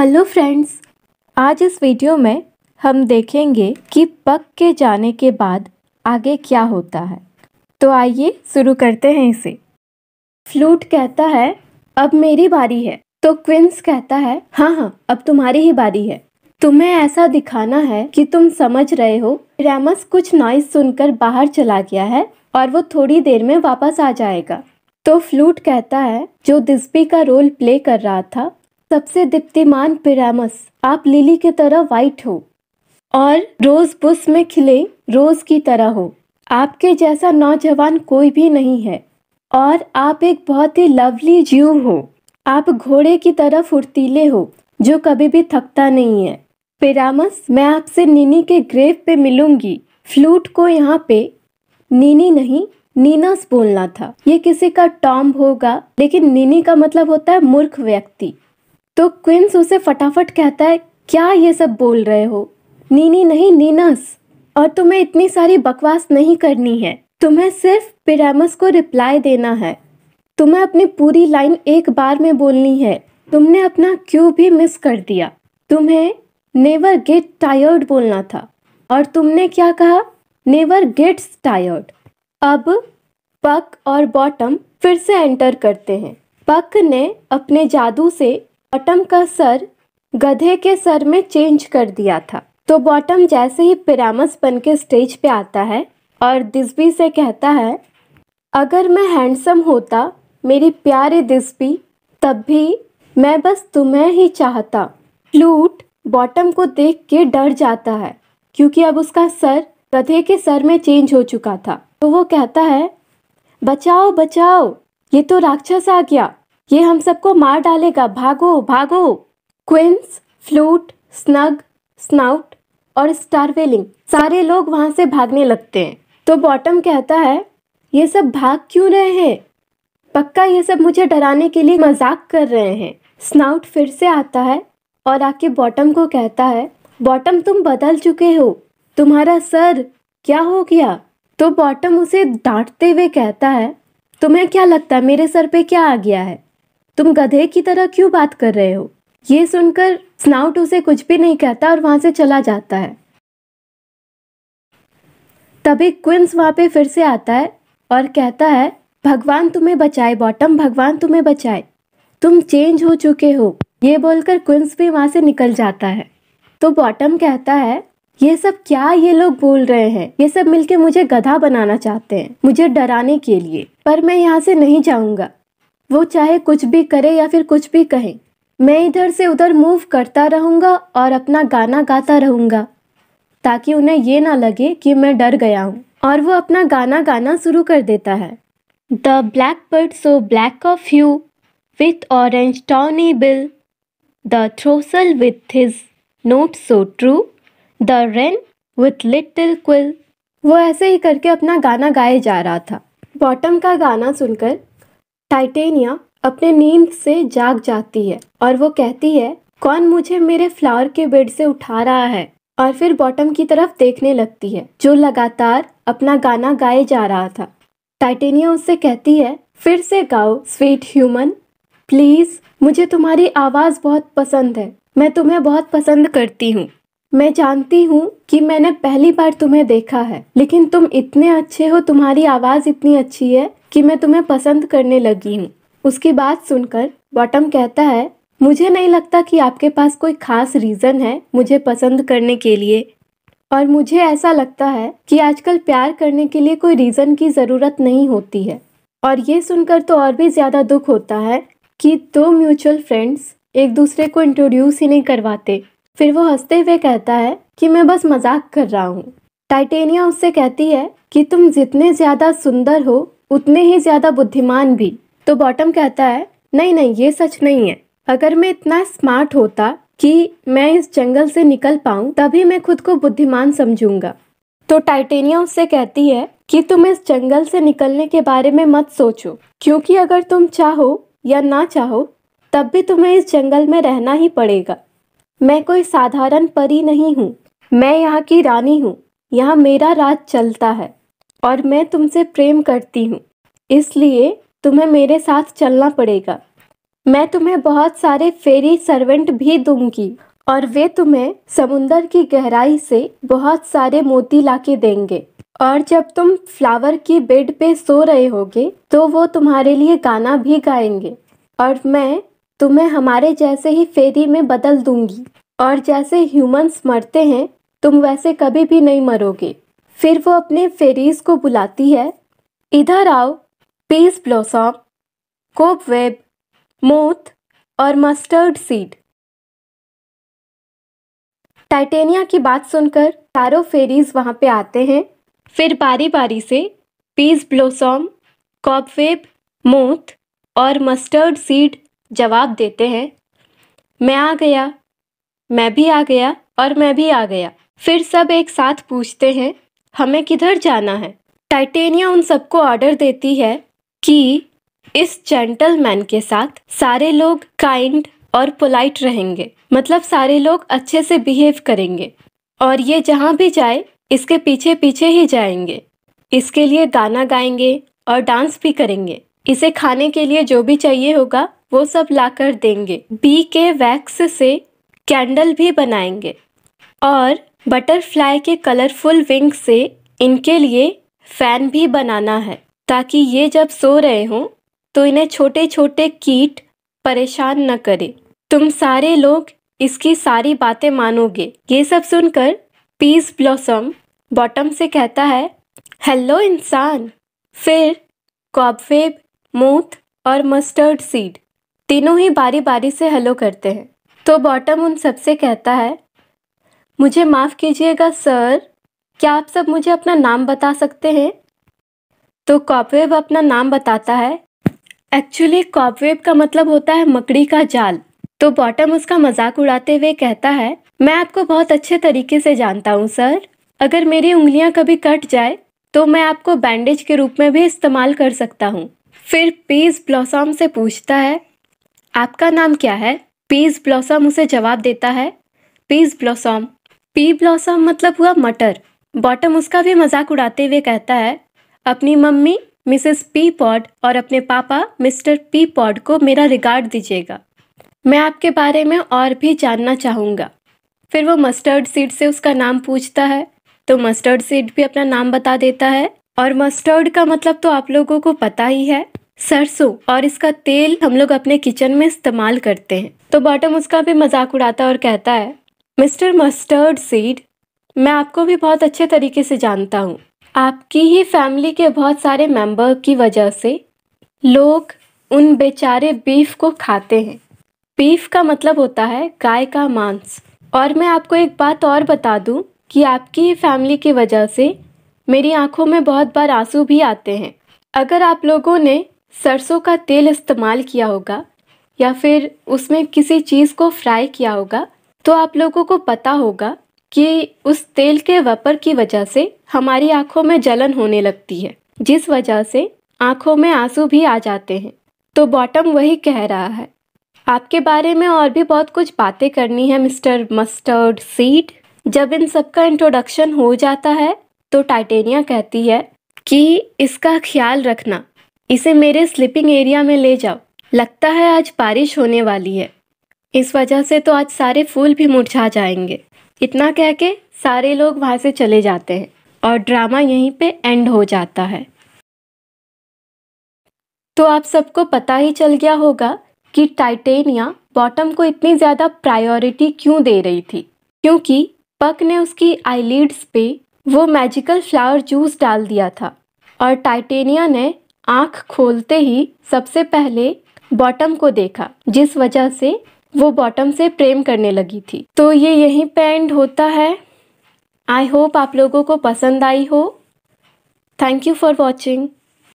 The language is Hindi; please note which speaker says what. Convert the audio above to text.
Speaker 1: हेलो फ्रेंड्स आज इस वीडियो में हम देखेंगे कि पक के जाने के बाद आगे क्या होता है तो आइए शुरू करते हैं इसे फ्लूट कहता है अब मेरी बारी है तो क्विंस कहता है हाँ हाँ अब तुम्हारी ही बारी है तुम्हें ऐसा दिखाना है कि तुम समझ रहे हो रेमस कुछ नॉइस सुनकर बाहर चला गया है और वो थोड़ी देर में वापस आ जाएगा तो फ्लूट कहता है जो दिस्पी का रोल प्ले कर रहा था सबसे दीप्तिमान पिरामस आप लिली की तरह वाइट हो और रोज बुश में खिले रोज की तरह हो आपके जैसा नौजवान कोई भी नहीं है और आप एक बहुत ही लवली जीव हो आप घोड़े की तरह फुर्तीले हो जो कभी भी थकता नहीं है पिरामस मैं आपसे नीनी के ग्रेव पे मिलूंगी फ्लूट को यहाँ पे नीनी नहीं नीनास बोलना था ये किसी का टॉम होगा लेकिन नीनी का मतलब होता है मूर्ख व्यक्ति तो क्विंस उसे फटाफट कहता है क्या ये सब बोल रहे हो नीनी नहीं नीनस और तुम्हें इतनी सारी बकवास नहीं करनी है तुम्हें सिर्फ पिरामस को रिप्लाई देना है तुम्हें अपनी पूरी लाइन एक बार में बोलनी है तुमने अपना क्यू भी मिस कर दिया तुम्हें नेवर गेट टायर्ड बोलना था और तुमने क्या कहा नेवर गेट्स टायर्ड अब पक और बॉटम फिर से एंटर करते हैं पक ने अपने जादू से बॉटम का सर गधे के सर में चेंज कर दिया था तो बॉटम जैसे ही पिरामस बन के स्टेज पे आता है और दिसबी से कहता है अगर मैं हैंडसम होता मेरी प्यारे दिसबी तब भी मैं बस तुम्हें ही चाहता फ्लूट बॉटम को देख के डर जाता है क्योंकि अब उसका सर गधे के सर में चेंज हो चुका था तो वो कहता है बचाओ बचाओ ये तो राक्षस आ गया ये हम सबको मार डालेगा भागो भागो क्विंस फ्लूट स्नग स्नाउट और स्टारवेलिंग सारे लोग वहां से भागने लगते हैं तो बॉटम कहता है ये सब भाग क्यों रहे हैं पक्का ये सब मुझे डराने के लिए मजाक कर रहे हैं स्नाउट फिर से आता है और आके बॉटम को कहता है बॉटम तुम बदल चुके हो तुम्हारा सर क्या हो गया तो बॉटम उसे डांटते हुए कहता है तुम्हें क्या लगता है मेरे सर पे क्या आ गया है तुम गधे की तरह क्यों बात कर रहे हो ये सुनकर स्नाउट उसे कुछ भी नहीं कहता और वहां से चला जाता है तभी क्विंस वहां पे फिर से आता है और कहता है भगवान तुम्हें बचाए बॉटम भगवान तुम्हें बचाए तुम चेंज हो चुके हो ये बोलकर क्विंस भी वहां से निकल जाता है तो बॉटम कहता है ये सब क्या ये लोग बोल रहे हैं ये सब मिलके मुझे गधा बनाना चाहते हैं मुझे डराने के लिए पर मैं यहाँ से नहीं जाऊंगा वो चाहे कुछ भी करे या फिर कुछ भी कहे मैं इधर से उधर मूव करता रहूँगा और अपना गाना गाता रहूँगा ताकि उन्हें ये ना लगे कि मैं डर गया हूँ और वो अपना गाना गाना शुरू कर देता है the black bird so black of hue with orange tawny bill the throstle with his note so true the wren with little quill वो ऐसे ही करके अपना गाना गाए जा रहा था बॉटम का गाना सुनकर टाइटेनिया अपने नींद से जाग जाती है और वो कहती है कौन मुझे मेरे फ्लावर के बेड से उठा रहा है और फिर बॉटम की तरफ देखने लगती है जो लगातार अपना गाना गाए जा रहा था टाइटेनिया उससे कहती है फिर से गाओ स्वीट ह्यूमन प्लीज़ मुझे तुम्हारी आवाज़ बहुत पसंद है मैं तुम्हें बहुत पसंद करती हूँ मैं जानती हूँ कि मैंने पहली बार तुम्हें देखा है लेकिन तुम इतने अच्छे हो तुम्हारी आवाज़ इतनी अच्छी है कि मैं तुम्हें पसंद करने लगी हूँ उसकी बात सुनकर बॉटम कहता है मुझे नहीं लगता कि आपके पास कोई खास रीज़न है मुझे पसंद करने के लिए और मुझे ऐसा लगता है कि आजकल प्यार करने के लिए कोई रीज़न की ज़रूरत नहीं होती है और ये सुनकर तो और भी ज़्यादा दुख होता है कि दो म्यूचुअल फ्रेंड्स एक दूसरे को इंट्रोड्यूस ही नहीं करवाते फिर वो हंसते हुए कहता है कि मैं बस मजाक कर रहा हूँ टाइटेनिया उससे कहती है कि तुम जितने ज़्यादा सुंदर हो उतने ही ज़्यादा बुद्धिमान भी तो बॉटम कहता है नहीं नहीं ये सच नहीं है अगर मैं इतना स्मार्ट होता कि मैं इस जंगल से निकल पाऊँ तभी मैं खुद को बुद्धिमान समझूंगा तो टाइटेनिया उससे कहती है कि तुम इस जंगल से निकलने के बारे में मत सोचो क्योंकि अगर तुम चाहो या ना चाहो तब भी तुम्हें इस जंगल में रहना ही पड़ेगा मैं कोई साधारण परी नहीं हूँ मैं यहाँ की रानी हूँ यहाँ मेरा राज चलता है और मैं तुमसे प्रेम करती हूँ इसलिए तुम्हें मेरे साथ चलना पड़ेगा मैं तुम्हें बहुत सारे फेरी सर्वेंट भी दूंगी और वे तुम्हें समुंदर की गहराई से बहुत सारे मोती लाके देंगे और जब तुम फ्लावर की बेड पे सो रहे होगे तो वो तुम्हारे लिए गाना भी गाएंगे और मैं तुम्हें हमारे जैसे ही फेरी में बदल दूंगी और जैसे ह्यूमंस मरते हैं तुम वैसे कभी भी नहीं मरोगे फिर वो अपने फेरीज को बुलाती है इधर आओ peaseblossom cobweb moth और मस्टर्ड सीड टाइटेनिया की बात सुनकर चारों फेरीज वहाँ पे आते हैं फिर बारी बारी से पीस ब्लोसॉम कॉपवेब मोत और मस्टर्ड सीड जवाब देते हैं मैं आ गया मैं भी आ गया और मैं भी आ गया फिर सब एक साथ पूछते हैं हमें किधर जाना है टाइटेनिया उन सबको ऑर्डर देती है कि इस जेंटलमैन के साथ सारे लोग काइंड और पोलाइट रहेंगे मतलब सारे लोग अच्छे से बिहेव करेंगे और ये जहाँ भी जाए इसके पीछे पीछे ही जाएंगे इसके लिए गाना गाएंगे और डांस भी करेंगे इसे खाने के लिए जो भी चाहिए होगा वो सब ला कर देंगे बी के वैक्स से कैंडल भी बनाएंगे और बटरफ्लाई के कलरफुल विंग से इनके लिए फैन भी बनाना है ताकि ये जब सो रहे हों तो इन्हें छोटे छोटे कीट परेशान न करे तुम सारे लोग इसकी सारी बातें मानोगे ये सब सुनकर पीस ब्लॉसम बॉटम से कहता है हेलो इंसान फिर कॉबवेब मूथ और मस्टर्ड सीड तीनों ही बारी बारी से हेलो करते हैं तो बॉटम उन सबसे कहता है मुझे माफ़ कीजिएगा सर क्या आप सब मुझे अपना नाम बता सकते हैं तो कॉपवेब अपना नाम बताता है एक्चुअली कॉपवेब का मतलब होता है मकड़ी का जाल तो बॉटम उसका मजाक उड़ाते हुए कहता है मैं आपको बहुत अच्छे तरीके से जानता हूँ सर अगर मेरी उंगलियाँ कभी कट जाए तो मैं आपको बैंडेज के रूप में भी इस्तेमाल कर सकता हूँ फिर पीस ब्लॉसम से पूछता है आपका नाम क्या है पीस ब्लॉसम उसे जवाब देता है पीस ब्लॉसम पी ब्लॉसम मतलब हुआ मटर बॉटम उसका भी मजाक उड़ाते हुए कहता है अपनी मम्मी मिसेस पी पॉड और अपने पापा मिस्टर पी पॉड को मेरा रिगार्ड दीजिएगा मैं आपके बारे में और भी जानना चाहूँगा फिर वो मस्टर्ड सीड से उसका नाम पूछता है तो मस्टर्ड सीड भी अपना नाम बता देता है और मस्टर्ड का मतलब तो आप लोगों को पता ही है सरसों और इसका तेल हम लोग अपने किचन में इस्तेमाल करते हैं तो बॉटम उसका भी मजाक उड़ाता और कहता है मिस्टर मस्टर्ड सीड मैं आपको भी बहुत अच्छे तरीके से जानता हूँ आपकी ही फैमिली के बहुत सारे मेंबर की वजह से लोग उन बेचारे बीफ को खाते हैं बीफ का मतलब होता है गाय का मांस और मैं आपको एक बात और बता दूं कि आपकी ही फैमिली की वजह से मेरी आंखों में बहुत बार आंसू भी आते हैं अगर आप लोगों ने सरसों का तेल इस्तेमाल किया होगा या फिर उसमें किसी चीज़ को फ्राई किया होगा तो आप लोगों को पता होगा कि उस तेल के वपर की वजह से हमारी आंखों में जलन होने लगती है जिस वजह से आंखों में आंसू भी आ जाते हैं तो बॉटम वही कह रहा है आपके बारे में और भी बहुत कुछ बातें करनी है मिस्टर मस्टर्ड सीड जब इन सब का इंट्रोडक्शन हो जाता है तो टाइटेनिया कहती है कि इसका ख्याल रखना इसे मेरे स्लीपिंग एरिया में ले जाओ लगता है आज बारिश होने वाली है इस वजह से तो आज सारे फूल भी मुरझा जाएंगे इतना कह के सारे लोग वहाँ से चले जाते हैं और ड्रामा यहीं पे एंड हो जाता है तो आप सबको पता ही चल गया होगा कि टाइटेनिया बॉटम को इतनी ज़्यादा प्रायोरिटी क्यों दे रही थी क्योंकि पक ने उसकी आईलीड्स पे वो मैजिकल फ्लावर जूस डाल दिया था और टाइटेनिया ने आंख खोलते ही सबसे पहले बॉटम को देखा जिस वजह से वो बॉटम से प्रेम करने लगी थी तो ये यहीं पे एंड होता है आई होप आप लोगों को पसंद आई हो थैंक यू फॉर वॉचिंग